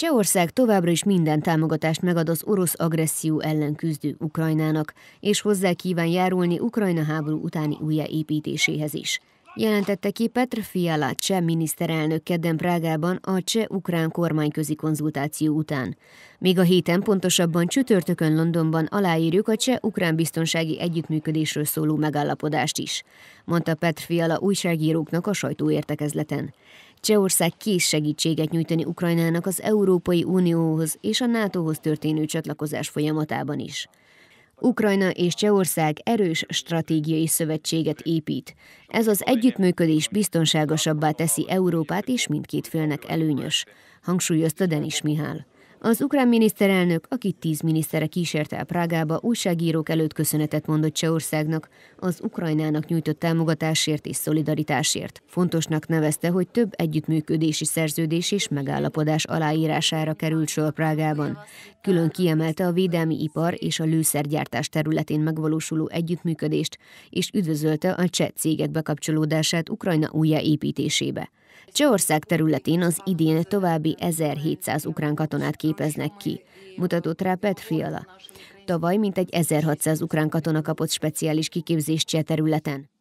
Csehország továbbra is minden támogatást megad az orosz agresszió ellen küzdő Ukrajnának, és hozzá kíván járulni Ukrajna háború utáni újjáépítéséhez is jelentette ki Petr Fiala cseh miniszterelnök kedden Prágában a cseh-ukrán kormányközi konzultáció után. Még a héten pontosabban csütörtökön Londonban aláírjuk a cseh-ukrán biztonsági együttműködésről szóló megállapodást is, mondta Petr Fiala újságíróknak a sajtóértekezleten. Csehország kész segítséget nyújtani Ukrajnának az Európai Unióhoz és a NATO-hoz történő csatlakozás folyamatában is. Ukrajna és Csehország erős stratégiai szövetséget épít. Ez az együttműködés biztonságosabbá teszi Európát, és mindkét félnek előnyös, hangsúlyozta Denis Mihály. Az ukrán miniszterelnök, akit tíz minisztere kísérte a Prágába, újságírók előtt köszönetet mondott Csehországnak, az Ukrajnának nyújtott támogatásért és szolidaritásért. Fontosnak nevezte, hogy több együttműködési szerződés és megállapodás aláírására került sor Prágában. Külön kiemelte a védelmi ipar és a lőszergyártás területén megvalósuló együttműködést, és üdvözölte a cseh cégek bekapcsolódását Ukrajna újjáépítésébe. Csehország területén az idén további 1700 ukrán katonát képeznek ki, mutatott rá Pet Fiala. Tavaly mintegy 1600 ukrán katona kapott speciális kiképzést cseh területen.